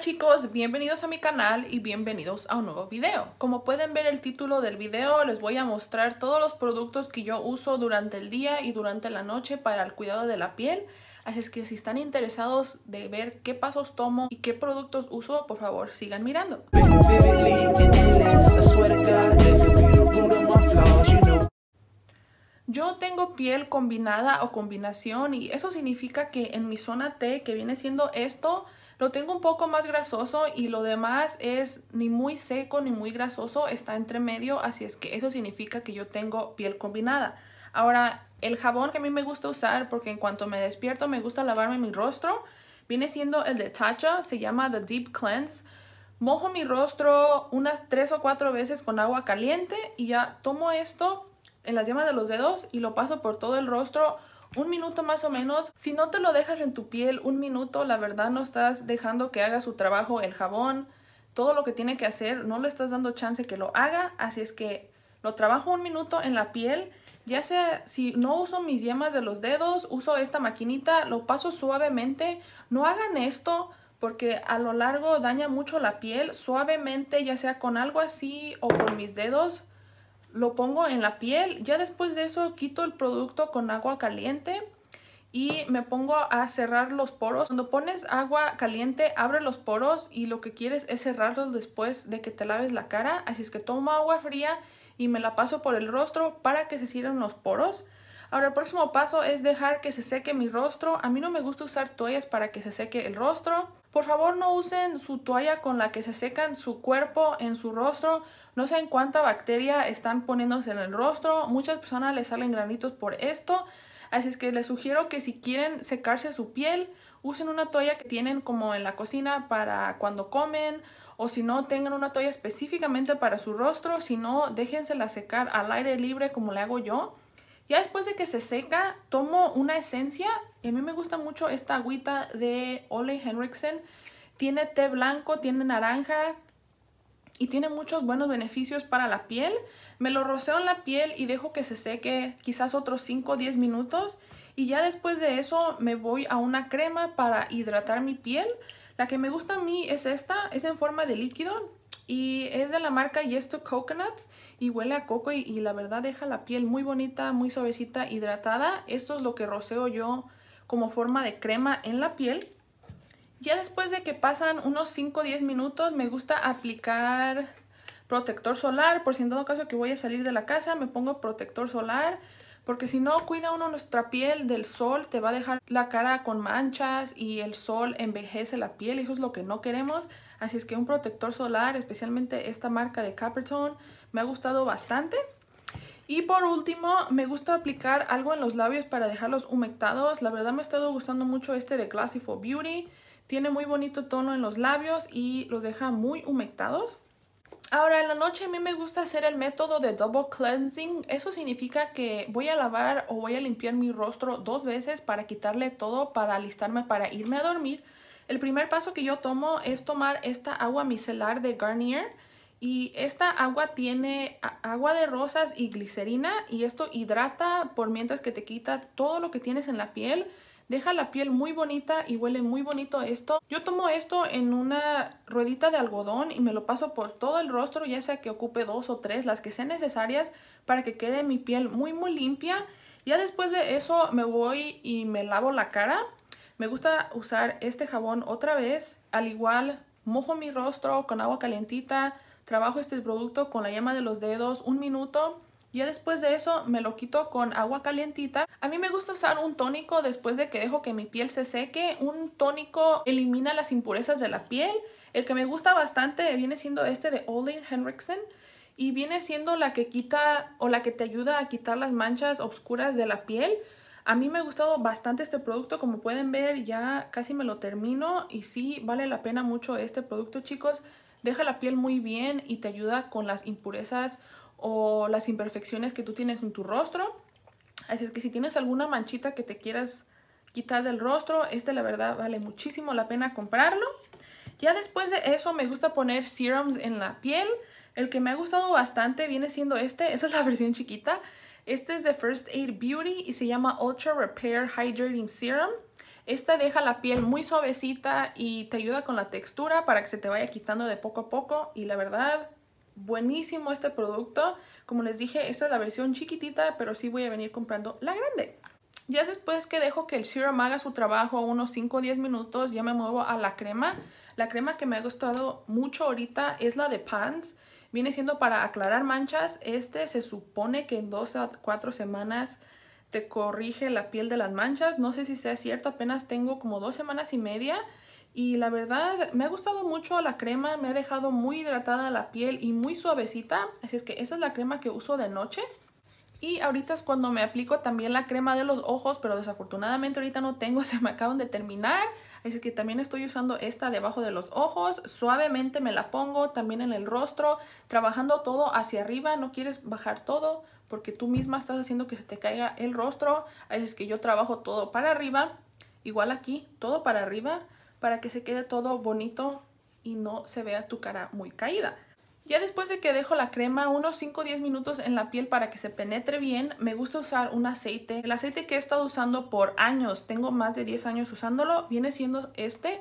chicos, bienvenidos a mi canal y bienvenidos a un nuevo video. Como pueden ver el título del video, les voy a mostrar todos los productos que yo uso durante el día y durante la noche para el cuidado de la piel. Así es que si están interesados de ver qué pasos tomo y qué productos uso, por favor sigan mirando. Yo tengo piel combinada o combinación y eso significa que en mi zona T, que viene siendo esto, lo tengo un poco más grasoso y lo demás es ni muy seco ni muy grasoso, está entre medio, así es que eso significa que yo tengo piel combinada. Ahora, el jabón que a mí me gusta usar porque en cuanto me despierto me gusta lavarme mi rostro, viene siendo el de Tatcha, se llama The Deep Cleanse. Mojo mi rostro unas tres o cuatro veces con agua caliente y ya tomo esto en las yemas de los dedos y lo paso por todo el rostro un minuto más o menos. Si no te lo dejas en tu piel un minuto, la verdad no estás dejando que haga su trabajo el jabón, todo lo que tiene que hacer, no le estás dando chance que lo haga, así es que lo trabajo un minuto en la piel. Ya sea si no uso mis yemas de los dedos, uso esta maquinita, lo paso suavemente. No hagan esto porque a lo largo daña mucho la piel. Suavemente, ya sea con algo así o con mis dedos, lo pongo en la piel. Ya después de eso quito el producto con agua caliente y me pongo a cerrar los poros. Cuando pones agua caliente, abre los poros y lo que quieres es cerrarlos después de que te laves la cara. Así es que tomo agua fría y me la paso por el rostro para que se cierren los poros. Ahora el próximo paso es dejar que se seque mi rostro. A mí no me gusta usar toallas para que se seque el rostro. Por favor no usen su toalla con la que se secan su cuerpo en su rostro. No saben cuánta bacteria están poniéndose en el rostro. Muchas personas les salen granitos por esto. Así es que les sugiero que si quieren secarse su piel, usen una toalla que tienen como en la cocina para cuando comen o si no tengan una toalla específicamente para su rostro, si no déjensela secar al aire libre como le hago yo. Ya después de que se seca, tomo una esencia. a mí me gusta mucho esta agüita de Ole Henriksen. Tiene té blanco, tiene naranja y tiene muchos buenos beneficios para la piel. Me lo roceo en la piel y dejo que se seque quizás otros 5 o 10 minutos. Y ya después de eso me voy a una crema para hidratar mi piel. La que me gusta a mí es esta, es en forma de líquido y es de la marca Yes to Coconuts y huele a coco y, la verdad deja la piel muy bonita, muy suavecita, hidratada. Esto es lo que roceo yo como forma de crema en la piel. Ya después de que pasan unos 5 o 10 minutos me gusta aplicar protector solar. Por si en todo caso que voy a salir de la casa me pongo protector solar porque si no cuida uno nuestra piel del sol, te va a dejar la cara con manchas y el sol envejece la piel. y Eso es lo que no queremos. Así es que un protector solar, especialmente esta marca de Capertone, me ha gustado bastante. Y por último, me gusta aplicar algo en los labios para dejarlos humectados. La verdad me ha estado gustando mucho este de Classy for Beauty. Tiene muy bonito tono en los labios y los deja muy humectados. Ahora en la noche a mí me gusta hacer el método de double cleansing. Eso significa que voy a lavar o voy a limpiar mi rostro dos veces para quitarle todo, para alistarme para irme a dormir. El primer paso que yo tomo es tomar esta agua micelar de Garnier. Y esta agua tiene agua de rosas y glicerina y esto hidrata por mientras que te quita todo lo que tienes en la piel Deja la piel muy bonita y huele muy bonito esto. Yo tomo esto en una ruedita de algodón y me lo paso por todo el rostro, ya sea que ocupe dos o tres, las que sean necesarias para que quede mi piel muy muy limpia. Ya después de eso me voy y me lavo la cara. Me gusta usar este jabón otra vez. Al igual mojo mi rostro con agua calientita. Trabajo este producto con la llama de los dedos un minuto ya después de eso me lo quito con agua calientita. A mí me gusta usar un tónico después de que dejo que mi piel se seque. Un tónico elimina las impurezas de la piel. El que me gusta bastante viene siendo este de Olin Henriksen y viene siendo la que quita o la que te ayuda a quitar las manchas oscuras de la piel. A mí me ha gustado bastante este producto, como pueden ver ya casi me lo termino y sí vale la pena mucho este producto chicos. Deja la piel muy bien y te ayuda con las impurezas o las imperfecciones que tú tienes en tu rostro. Así es que si tienes alguna manchita que te quieras quitar del rostro, este la verdad vale muchísimo la pena comprarlo. Ya después de eso me gusta poner serums en la piel. El que me ha gustado bastante viene siendo este, esa es la versión chiquita. Este es de First Aid Beauty y se llama Ultra Repair Hydrating Serum. Esta deja la piel muy suavecita y te ayuda con la textura para que se te vaya quitando de poco a poco. Y la verdad, buenísimo este producto. Como les dije, esta es la versión chiquitita, pero sí voy a venir comprando la grande. Ya después que dejo que el serum haga su trabajo unos 5 o 10 minutos, ya me muevo a la crema. La crema que me ha gustado mucho ahorita es la de Pans. Viene siendo para aclarar manchas. Este se supone que en 2 a 4 semanas te corrige la piel de las manchas. No sé si sea cierto, apenas tengo como 2 semanas y media. Y la verdad, me ha gustado mucho la crema, me ha dejado muy hidratada la piel y muy suavecita. Así es que esa es la crema que uso de noche. Y ahorita es cuando me aplico también la crema de los ojos, pero desafortunadamente ahorita no tengo, se me acaban de terminar. Así que también estoy usando esta debajo de los ojos, suavemente me la pongo, también en el rostro, trabajando todo hacia arriba, no quieres bajar todo porque tú misma estás haciendo que se te caiga el rostro. Así es que yo trabajo todo para arriba, igual aquí, todo para arriba para que se quede todo bonito y no se vea tu cara muy caída. Ya después de que dejo la crema unos 5 o 10 minutos en la piel para que se penetre bien, me gusta usar un aceite. El aceite que he estado usando por años, tengo más de 10 años usándolo, viene siendo este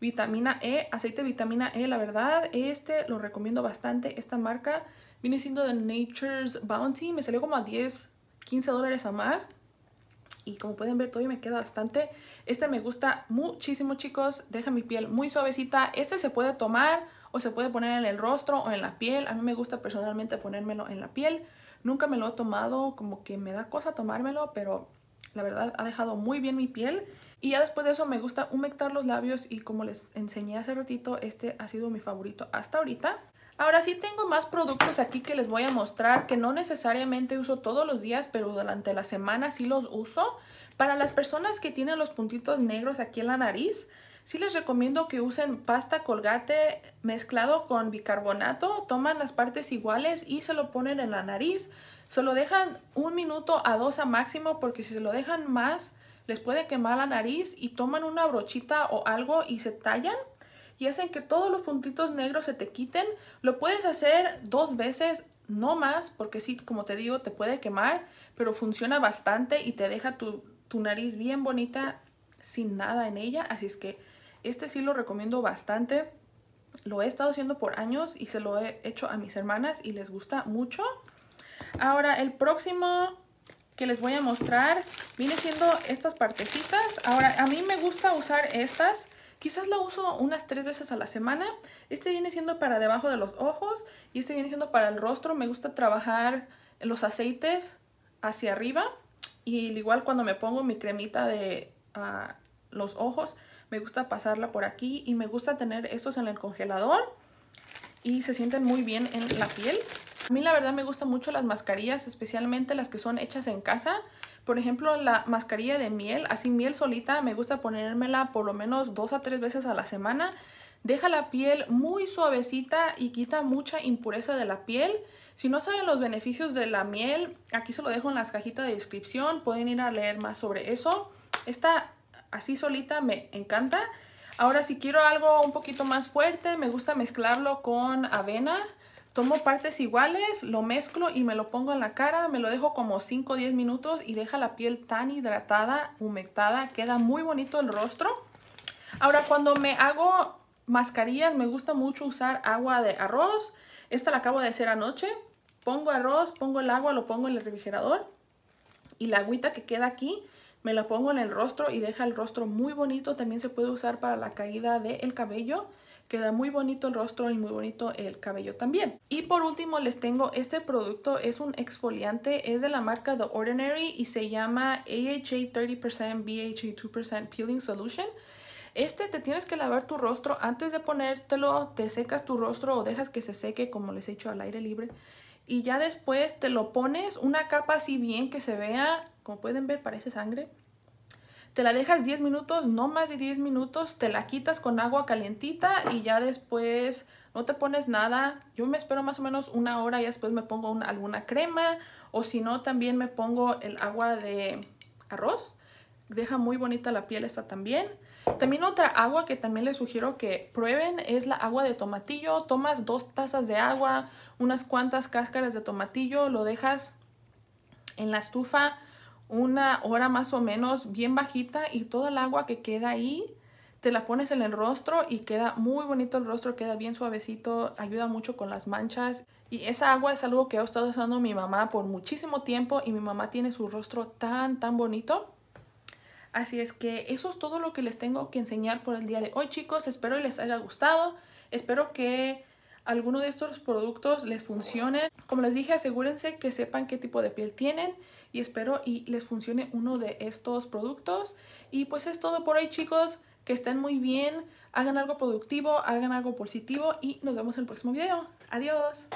vitamina E, aceite vitamina E, la verdad, este lo recomiendo bastante, esta marca viene siendo de Nature's Bounty, me salió como a 10, 15 dólares a más y como pueden ver todavía me queda bastante. Este me gusta muchísimo chicos, deja mi piel muy suavecita. Este se puede tomar o se puede poner en el rostro o en la piel. A mí me gusta personalmente ponérmelo en la piel. Nunca me lo he tomado, como que me da cosa tomármelo, pero la verdad ha dejado muy bien mi piel. Y ya después de eso me gusta humectar los labios y como les enseñé hace ratito, este ha sido mi favorito hasta ahorita. Ahora sí tengo más productos aquí que les voy a mostrar que no necesariamente uso todos los días, pero durante la semana sí los uso. Para las personas que tienen los puntitos negros aquí en la nariz, sí les recomiendo que usen pasta colgate mezclado con bicarbonato, toman las partes iguales y se lo ponen en la nariz. Se lo dejan un minuto a dos a máximo porque si se lo dejan más les puede quemar la nariz y toman una brochita o algo y se tallan y hacen que todos los puntitos negros se te quiten. Lo puedes hacer dos veces, no más, porque sí, como te digo, te puede quemar, pero funciona bastante y te deja tu, nariz bien bonita sin nada en ella. Así es que este sí lo recomiendo bastante. Lo he estado haciendo por años y se lo he hecho a mis hermanas y les gusta mucho. Ahora, el próximo que les voy a mostrar viene siendo estas partecitas. Ahora, a mí me gusta usar estas Quizás la uso unas tres veces a la semana. Este viene siendo para debajo de los ojos y este viene siendo para el rostro. Me gusta trabajar los aceites hacia arriba y igual cuando me pongo mi cremita de ah, los ojos, me gusta pasarla por aquí y me gusta tener estos en el congelador y se sienten muy bien en la piel. A mí la verdad me gusta mucho las mascarillas, especialmente las que son hechas en casa. Por ejemplo, la mascarilla de miel, así miel solita, me gusta ponérmela por lo menos dos a tres veces a la semana. Deja la piel muy suavecita y quita mucha impureza de la piel. Si no saben los beneficios de la miel, aquí se lo dejo en las cajitas de descripción. Pueden ir a leer más sobre eso. Esta así solita me encanta. Ahora si quiero algo un poquito más fuerte, me gusta mezclarlo con avena. Tomo partes iguales, lo mezclo y me lo pongo en la cara, me lo dejo como 5 o 10 minutos y deja la piel tan hidratada, humectada, queda muy bonito el rostro. Ahora cuando me hago mascarillas me gusta mucho usar agua de arroz, esta la acabo de hacer anoche, pongo arroz, pongo el agua, lo pongo en el refrigerador y la agüita que queda aquí me la pongo en el rostro y deja el rostro muy bonito, también se puede usar para la caída del cabello. Queda muy bonito el rostro y muy bonito el cabello también. Y por último les tengo este producto, es un exfoliante, es de la marca The Ordinary y se llama AHA 30% BHA 2% Peeling Solution. Este te tienes que lavar tu rostro antes de ponértelo, te secas tu rostro o dejas que se seque como les he hecho al aire libre. Y ya después te lo pones una capa así bien que se vea, como pueden ver parece sangre te la dejas 10 minutos, no más de 10 minutos, te la quitas con agua calientita y ya después no te pones nada. Yo me espero más o menos una hora y después me pongo alguna crema o si no también me pongo el agua de arroz. Deja muy bonita la piel esta también. También otra agua que también les sugiero que prueben es la agua de tomatillo. Tomas dos tazas de agua, unas cuantas cáscaras de tomatillo, lo dejas en la estufa una hora más o menos bien bajita y toda el agua que queda ahí te la pones en el rostro y queda muy bonito el rostro, queda bien suavecito, ayuda mucho con las manchas. Y esa agua es algo que ha estado usando mi mamá por muchísimo tiempo y mi mamá tiene su rostro tan, tan bonito. Así es que eso es todo lo que les tengo que enseñar por el día de hoy, chicos. Espero les haya gustado. Espero que alguno de estos productos les funcione Como les dije, asegúrense que sepan qué tipo de piel tienen y espero y les funcione uno de estos productos. Y pues es todo por hoy chicos, que estén muy bien, hagan algo productivo, hagan algo positivo y nos vemos en el próximo video. Adiós.